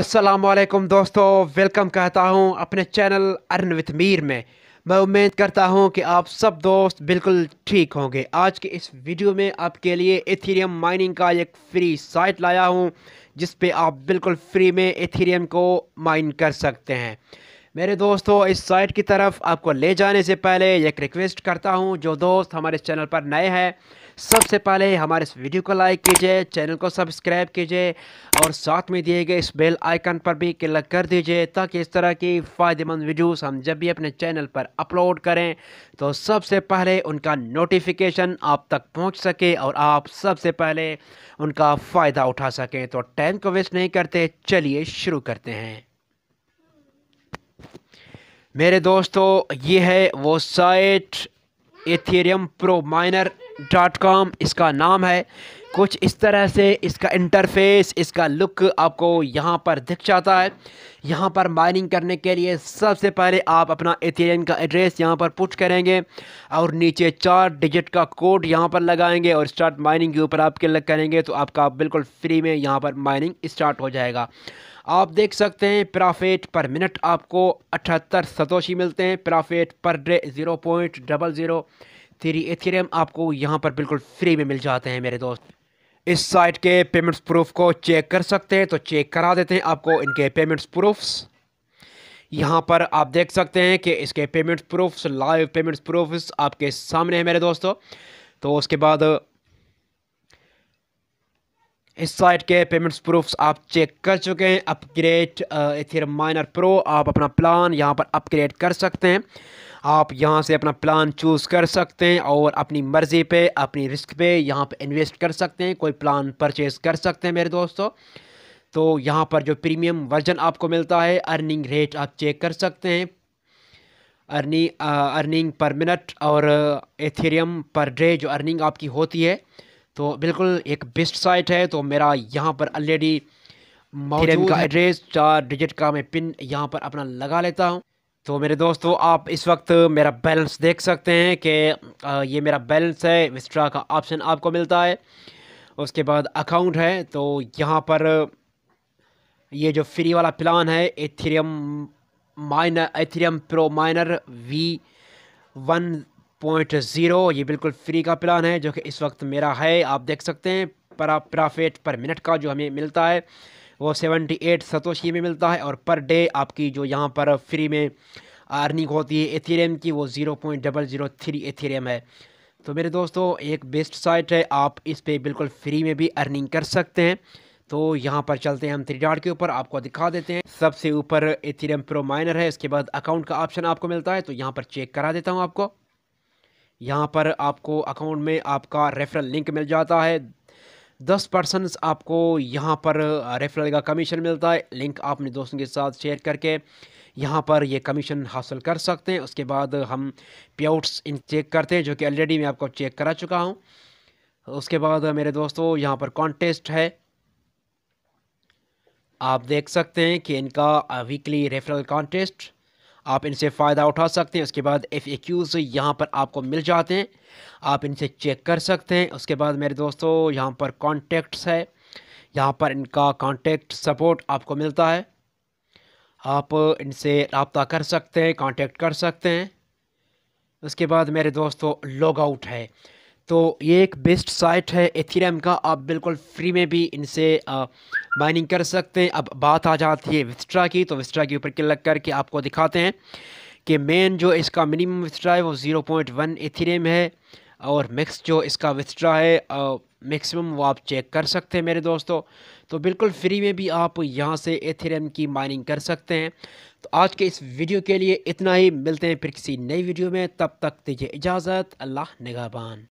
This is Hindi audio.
असलम दोस्तों वेलकम कहता हूँ अपने चैनल अर्न विथ मीर में मैं उम्मीद करता हूँ कि आप सब दोस्त बिल्कुल ठीक होंगे आज के इस वीडियो में आपके लिए एथेरियम माइनिंग का एक फ्री साइट लाया हूँ जिस पे आप बिल्कुल फ्री में एथेरियम को माइन कर सकते हैं मेरे दोस्तों इस साइट की तरफ आपको ले जाने से पहले एक रिक्वेस्ट करता हूँ जो दोस्त हमारे चैनल पर नए हैं सबसे पहले हमारे इस वीडियो को लाइक कीजिए चैनल को सब्सक्राइब कीजिए और साथ में दिए गए इस बेल आइकन पर भी क्लिक कर दीजिए ताकि इस तरह की फ़ायदेमंद वीडियोस हम जब भी अपने चैनल पर अपलोड करें तो सबसे पहले उनका नोटिफिकेशन आप तक पहुंच सके और आप सबसे पहले उनका फ़ायदा उठा सकें तो टाइम को वेस्ट नहीं करते चलिए शुरू करते हैं मेरे दोस्तों ये है वो site Ethereum pro miner dot com इसका नाम है कुछ इस तरह से इसका इंटरफेस इसका लुक आपको यहाँ पर दिख जाता है यहाँ पर माइनिंग करने के लिए सबसे पहले आप अपना एथेरियम का एड्रेस यहाँ पर पुट करेंगे और नीचे चार डिजिट का कोड यहाँ पर लगाएंगे और स्टार्ट माइनिंग के ऊपर आप क्लिक करेंगे तो आपका बिल्कुल फ्री में यहाँ पर माइनिंग स्टार्ट हो जाएगा आप देख सकते हैं प्रॉफिट पर मिनट आपको अठहत्तर सतोशी मिलते हैं profit per day zero point double zero three Ethereum आपको यहाँ पर बिल्कुल फ्री में मिल जाते हैं मेरे दोस्त इस साइट के पेमेंट्स प्रूफ को चेक कर सकते हैं तो चेक करा देते हैं आपको इनके पेमेंट्स प्रूफ्स यहाँ पर आप देख सकते हैं कि इसके payments proofs live payments proofs आपके सामने हैं मेरे दोस्तों तो उसके बाद इस साइट के पेमेंट्स प्रूफ्स आप चेक कर चुके हैं अपग्रेड इथिर माइनर प्रो आप अपना प्लान यहाँ पर अपग्रेड कर सकते हैं आप यहाँ से अपना प्लान चूज़ कर सकते हैं और अपनी मर्ज़ी पे अपनी रिस्क पे यहाँ पे इन्वेस्ट कर सकते हैं कोई प्लान परचेज़ कर सकते हैं मेरे दोस्तों तो यहाँ पर जो प्रीमियम वर्जन आपको मिलता है अर्निंग रेट आप चेक कर सकते हैं अर्निंग अर्निंग पर मिनट और एथेरियम पर डे जो अर्निंग आपकी होती है तो बिल्कुल एक बेस्ट साइट है तो मेरा यहाँ पर ऑलरेडी फ्रेम का एड्रेस चार डिजिट का मैं पिन यहाँ पर अपना लगा लेता हूँ तो मेरे दोस्तों आप इस वक्त मेरा बैलेंस देख सकते हैं कि ये मेरा बैलेंस है विस्ट्रा का ऑप्शन आपको मिलता है उसके बाद अकाउंट है तो यहाँ पर ये जो फ्री वाला प्लान है Ethereum miner Ethereum pro miner V one point zero ये बिल्कुल फ्री का प्लान है जो कि इस वक्त मेरा है आप देख सकते हैं पर प्रॉफिट पर मिनट का जो हमें मिलता है वो सेवेंटी एट सतोशी में मिलता है और पर डे आपकी जो यहाँ पर फ्री में अर्निंग होती है एथेरियम की वो zero point double zero three Ethereum है तो मेरे दोस्तों एक बेस्ट साइट है आप इस पर बिल्कुल फ्री में भी अर्निंग कर सकते हैं तो यहाँ पर चलते हैं हम थ्री डॉट के ऊपर आपको दिखा देते हैं सबसे ऊपर एथीरियम प्रो माइनर है इसके बाद अकाउंट का ऑप्शन आपको मिलता है तो यहाँ पर चेक करा देता हूँ आपको यहाँ पर आपको अकाउंट में आपका रेफरल लिंक मिल जाता है दस परसेंट आपको यहाँ पर रेफरल का कमीशन मिलता है लिंक अपने दोस्तों के साथ शेयर करके यहाँ पर ये कमीशन हासिल कर सकते हैं उसके बाद हम पे आउट्स इन चेक करते हैं जो कि ऑलरेडी मैं आपको चेक करा चुका हूँ उसके बाद मेरे दोस्तों यहाँ पर कॉन्टेस्ट है आप देख सकते हैं कि इनका वीकली रेफरल कॉन्टेस्ट आप इनसे फ़ायदा उठा सकते हैं उसके बाद एफ़ ए क्यूज़ यहाँ पर आपको मिल जाते हैं आप इनसे चेक कर सकते हैं उसके बाद मेरे दोस्तों यहाँ पर कॉन्टेक्ट्स है यहाँ पर इनका कॉन्टेक्ट सपोर्ट आपको मिलता है आप इनसे रबता कर सकते हैं कॉन्टेक्ट कर सकते हैं उसके बाद मेरे दोस्तों लॉग आउट है तो ये एक बेस्ट साइट है एथीरम का आप बिल्कुल फ्री में भी इनसे माइनिंग कर सकते हैं अब बात आ जाती है विस्ट्रा की तो विस्ट्रा के ऊपर क्लिक करके आपको दिखाते हैं कि मेन जो इसका मिनिमम विस्ट्रा है वो ज़ीरो पॉइंट वन एथीरम है और मिक्स जो इसका विस्ट्रा है मैक्सिमम वो आप चेक कर सकते हैं मेरे दोस्तों तो बिल्कुल फ्री में भी आप यहाँ से एथेरियम की माइनिंग कर सकते हैं तो आज के इस वीडियो के लिए इतना ही मिलते हैं फिर किसी नई वीडियो में तब तक दीजिए इजाज़त अल्लाह नगाबान